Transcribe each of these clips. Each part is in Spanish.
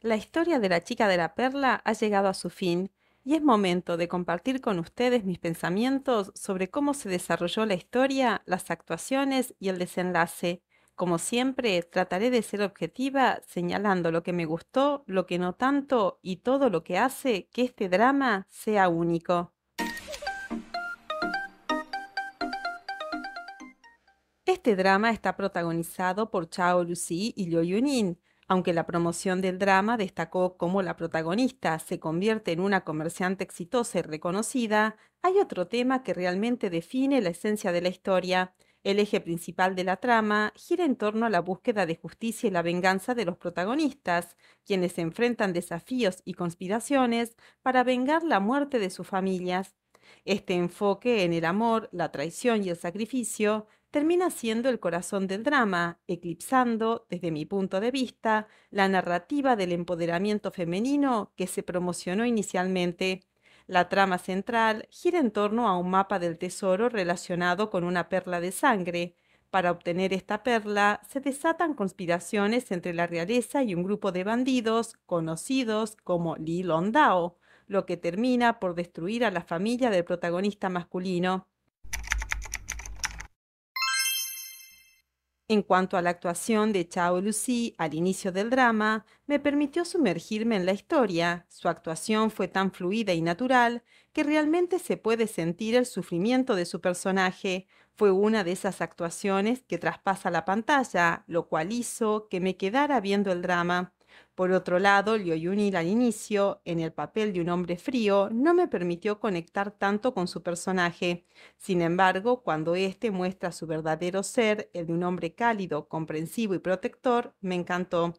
La historia de la chica de la perla ha llegado a su fin y es momento de compartir con ustedes mis pensamientos sobre cómo se desarrolló la historia, las actuaciones y el desenlace. Como siempre, trataré de ser objetiva señalando lo que me gustó, lo que no tanto y todo lo que hace que este drama sea único. Este drama está protagonizado por Chao Lucy y Liu Yunin, aunque la promoción del drama destacó cómo la protagonista se convierte en una comerciante exitosa y reconocida, hay otro tema que realmente define la esencia de la historia. El eje principal de la trama gira en torno a la búsqueda de justicia y la venganza de los protagonistas, quienes enfrentan desafíos y conspiraciones para vengar la muerte de sus familias. Este enfoque en el amor, la traición y el sacrificio termina siendo el corazón del drama, eclipsando, desde mi punto de vista, la narrativa del empoderamiento femenino que se promocionó inicialmente. La trama central gira en torno a un mapa del tesoro relacionado con una perla de sangre. Para obtener esta perla se desatan conspiraciones entre la realeza y un grupo de bandidos conocidos como Li Dao, lo que termina por destruir a la familia del protagonista masculino. En cuanto a la actuación de Chao Lucy al inicio del drama, me permitió sumergirme en la historia. Su actuación fue tan fluida y natural que realmente se puede sentir el sufrimiento de su personaje. Fue una de esas actuaciones que traspasa la pantalla, lo cual hizo que me quedara viendo el drama. Por otro lado, Liu Yunin al inicio, en el papel de un hombre frío, no me permitió conectar tanto con su personaje. Sin embargo, cuando éste muestra su verdadero ser, el de un hombre cálido, comprensivo y protector, me encantó.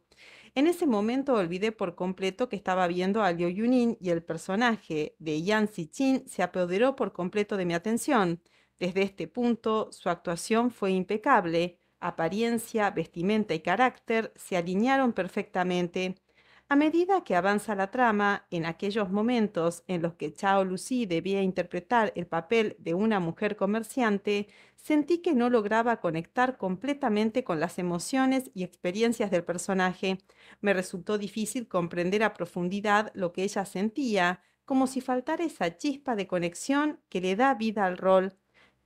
En ese momento olvidé por completo que estaba viendo a Liu Yunin y el personaje de Yan Xichin se apoderó por completo de mi atención. Desde este punto, su actuación fue impecable, Apariencia, vestimenta y carácter se alinearon perfectamente. A medida que avanza la trama, en aquellos momentos en los que Chao Lucy debía interpretar el papel de una mujer comerciante, sentí que no lograba conectar completamente con las emociones y experiencias del personaje. Me resultó difícil comprender a profundidad lo que ella sentía, como si faltara esa chispa de conexión que le da vida al rol.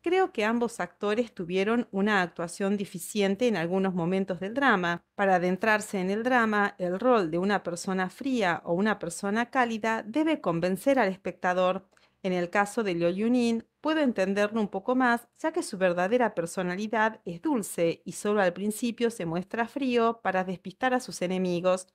Creo que ambos actores tuvieron una actuación deficiente en algunos momentos del drama. Para adentrarse en el drama, el rol de una persona fría o una persona cálida debe convencer al espectador. En el caso de Liu Yunin, puedo entenderlo un poco más, ya que su verdadera personalidad es dulce y solo al principio se muestra frío para despistar a sus enemigos.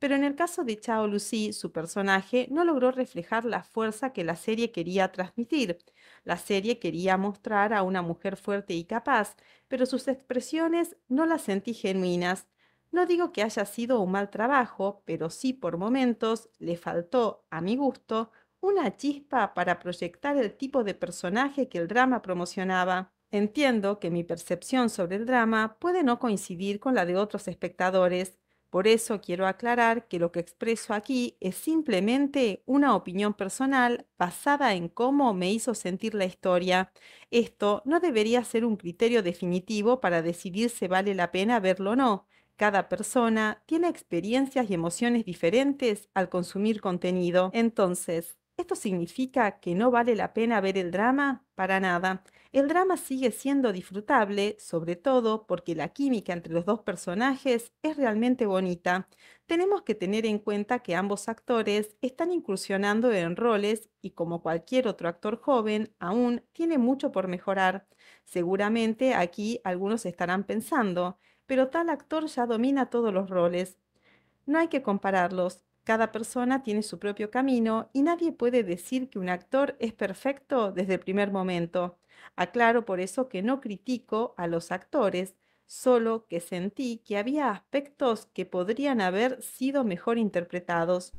Pero en el caso de Chao Lucy, su personaje no logró reflejar la fuerza que la serie quería transmitir. La serie quería mostrar a una mujer fuerte y capaz, pero sus expresiones no las sentí genuinas. No digo que haya sido un mal trabajo, pero sí por momentos le faltó, a mi gusto, una chispa para proyectar el tipo de personaje que el drama promocionaba. Entiendo que mi percepción sobre el drama puede no coincidir con la de otros espectadores, por eso quiero aclarar que lo que expreso aquí es simplemente una opinión personal basada en cómo me hizo sentir la historia. Esto no debería ser un criterio definitivo para decidir si vale la pena verlo o no. Cada persona tiene experiencias y emociones diferentes al consumir contenido. Entonces, ¿Esto significa que no vale la pena ver el drama? Para nada. El drama sigue siendo disfrutable, sobre todo porque la química entre los dos personajes es realmente bonita. Tenemos que tener en cuenta que ambos actores están incursionando en roles y como cualquier otro actor joven, aún tiene mucho por mejorar. Seguramente aquí algunos estarán pensando, pero tal actor ya domina todos los roles. No hay que compararlos. Cada persona tiene su propio camino y nadie puede decir que un actor es perfecto desde el primer momento. Aclaro por eso que no critico a los actores, solo que sentí que había aspectos que podrían haber sido mejor interpretados.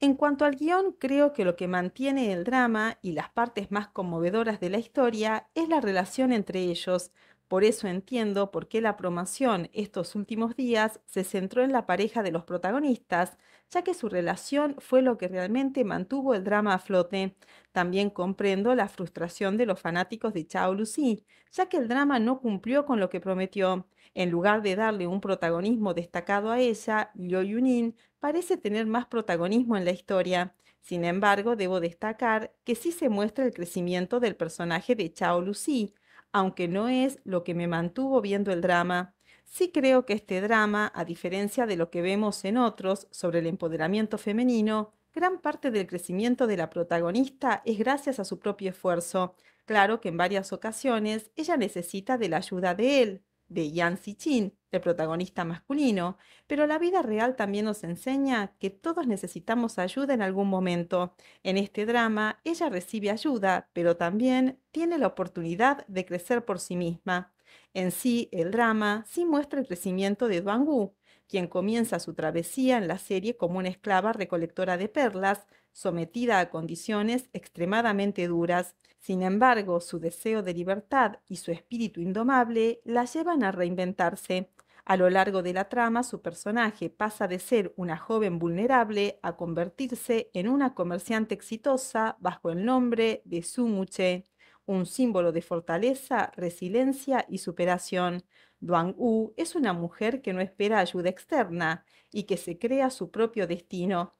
En cuanto al guión, creo que lo que mantiene el drama y las partes más conmovedoras de la historia es la relación entre ellos, por eso entiendo por qué la promoción estos últimos días se centró en la pareja de los protagonistas, ya que su relación fue lo que realmente mantuvo el drama a flote. También comprendo la frustración de los fanáticos de Chao Lucy, ya que el drama no cumplió con lo que prometió. En lugar de darle un protagonismo destacado a ella, Liu Yunin parece tener más protagonismo en la historia. Sin embargo, debo destacar que sí se muestra el crecimiento del personaje de Chao Lucy, aunque no es lo que me mantuvo viendo el drama, sí creo que este drama, a diferencia de lo que vemos en otros sobre el empoderamiento femenino, gran parte del crecimiento de la protagonista es gracias a su propio esfuerzo. Claro que en varias ocasiones ella necesita de la ayuda de él, de Yan Xichin, el protagonista masculino, pero la vida real también nos enseña que todos necesitamos ayuda en algún momento. En este drama, ella recibe ayuda, pero también tiene la oportunidad de crecer por sí misma. En sí, el drama sí muestra el crecimiento de Duan Wu, quien comienza su travesía en la serie como una esclava recolectora de perlas, sometida a condiciones extremadamente duras. Sin embargo, su deseo de libertad y su espíritu indomable la llevan a reinventarse. A lo largo de la trama, su personaje pasa de ser una joven vulnerable a convertirse en una comerciante exitosa bajo el nombre de Sumuche, un símbolo de fortaleza, resiliencia y superación. Duan Wu es una mujer que no espera ayuda externa y que se crea su propio destino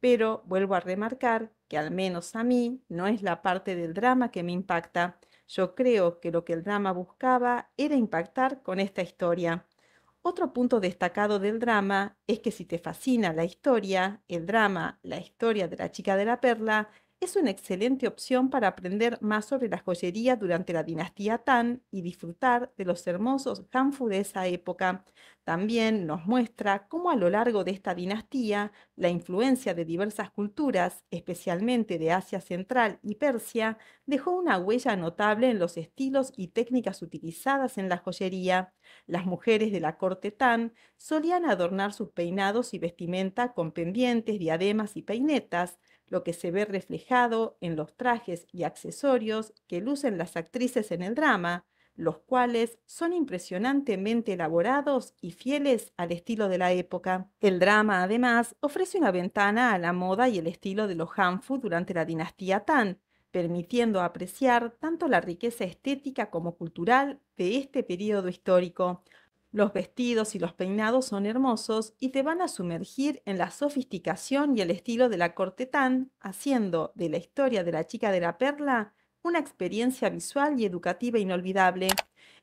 pero vuelvo a remarcar que al menos a mí no es la parte del drama que me impacta. Yo creo que lo que el drama buscaba era impactar con esta historia. Otro punto destacado del drama es que si te fascina la historia, el drama, la historia de la chica de la perla, es una excelente opción para aprender más sobre la joyería durante la dinastía Tan y disfrutar de los hermosos Hanfu de esa época. También nos muestra cómo a lo largo de esta dinastía la influencia de diversas culturas, especialmente de Asia Central y Persia, dejó una huella notable en los estilos y técnicas utilizadas en la joyería. Las mujeres de la corte Tan solían adornar sus peinados y vestimenta con pendientes, diademas y peinetas, lo que se ve reflejado en los trajes y accesorios que lucen las actrices en el drama, los cuales son impresionantemente elaborados y fieles al estilo de la época. El drama, además, ofrece una ventana a la moda y el estilo de los Hanfu durante la dinastía Tan, permitiendo apreciar tanto la riqueza estética como cultural de este periodo histórico, los vestidos y los peinados son hermosos y te van a sumergir en la sofisticación y el estilo de la corte haciendo de la historia de la chica de la perla una experiencia visual y educativa inolvidable.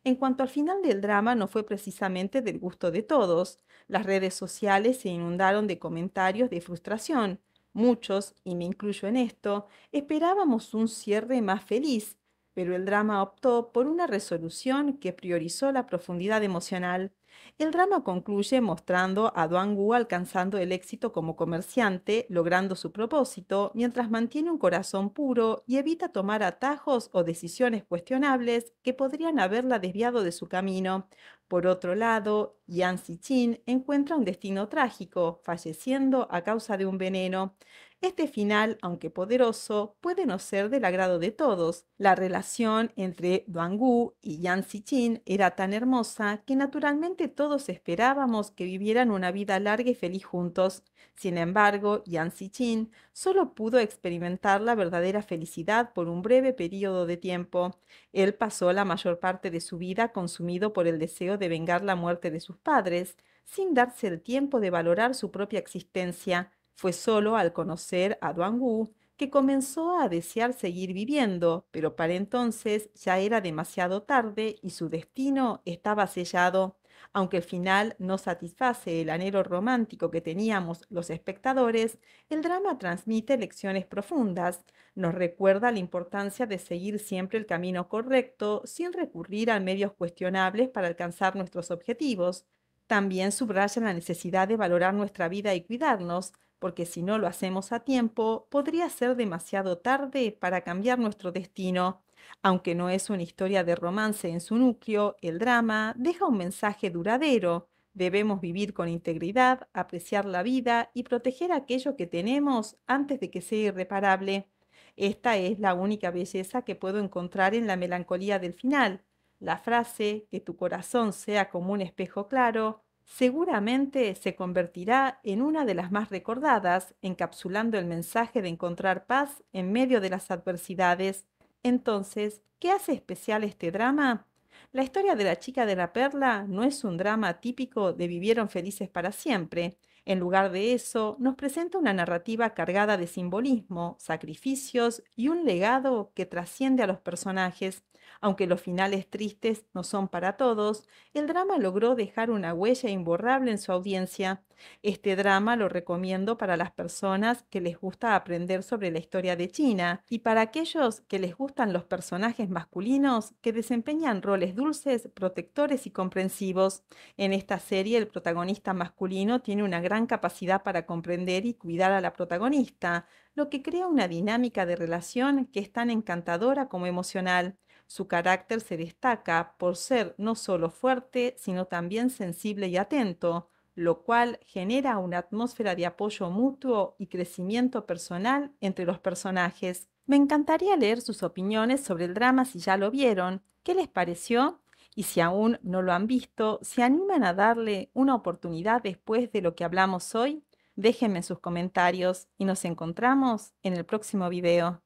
En cuanto al final del drama, no fue precisamente del gusto de todos. Las redes sociales se inundaron de comentarios de frustración. Muchos, y me incluyo en esto, esperábamos un cierre más feliz, pero el drama optó por una resolución que priorizó la profundidad emocional. El drama concluye mostrando a Duan Wu alcanzando el éxito como comerciante, logrando su propósito, mientras mantiene un corazón puro y evita tomar atajos o decisiones cuestionables que podrían haberla desviado de su camino. Por otro lado, Yan Xichin encuentra un destino trágico, falleciendo a causa de un veneno. Este final, aunque poderoso, puede no ser del agrado de todos. La relación entre Duan Gu y Yan Xichin era tan hermosa que naturalmente todos esperábamos que vivieran una vida larga y feliz juntos. Sin embargo, Yan Xichin solo pudo experimentar la verdadera felicidad por un breve periodo de tiempo. Él pasó la mayor parte de su vida consumido por el deseo de vengar la muerte de sus padres, sin darse el tiempo de valorar su propia existencia. Fue solo al conocer a Duan Wu que comenzó a desear seguir viviendo, pero para entonces ya era demasiado tarde y su destino estaba sellado. Aunque el final no satisface el anhelo romántico que teníamos los espectadores, el drama transmite lecciones profundas, nos recuerda la importancia de seguir siempre el camino correcto sin recurrir a medios cuestionables para alcanzar nuestros objetivos. También subraya la necesidad de valorar nuestra vida y cuidarnos, porque si no lo hacemos a tiempo, podría ser demasiado tarde para cambiar nuestro destino. Aunque no es una historia de romance en su núcleo, el drama deja un mensaje duradero. Debemos vivir con integridad, apreciar la vida y proteger aquello que tenemos antes de que sea irreparable. Esta es la única belleza que puedo encontrar en la melancolía del final. La frase, que tu corazón sea como un espejo claro, seguramente se convertirá en una de las más recordadas, encapsulando el mensaje de encontrar paz en medio de las adversidades. Entonces, ¿qué hace especial este drama? La historia de la chica de la perla no es un drama típico de vivieron felices para siempre, en lugar de eso, nos presenta una narrativa cargada de simbolismo, sacrificios y un legado que trasciende a los personajes. Aunque los finales tristes no son para todos, el drama logró dejar una huella imborrable en su audiencia. Este drama lo recomiendo para las personas que les gusta aprender sobre la historia de China y para aquellos que les gustan los personajes masculinos que desempeñan roles dulces, protectores y comprensivos. En esta serie el protagonista masculino tiene una gran capacidad para comprender y cuidar a la protagonista, lo que crea una dinámica de relación que es tan encantadora como emocional. Su carácter se destaca por ser no solo fuerte, sino también sensible y atento lo cual genera una atmósfera de apoyo mutuo y crecimiento personal entre los personajes. Me encantaría leer sus opiniones sobre el drama si ya lo vieron, qué les pareció y si aún no lo han visto, ¿se animan a darle una oportunidad después de lo que hablamos hoy? Déjenme sus comentarios y nos encontramos en el próximo video.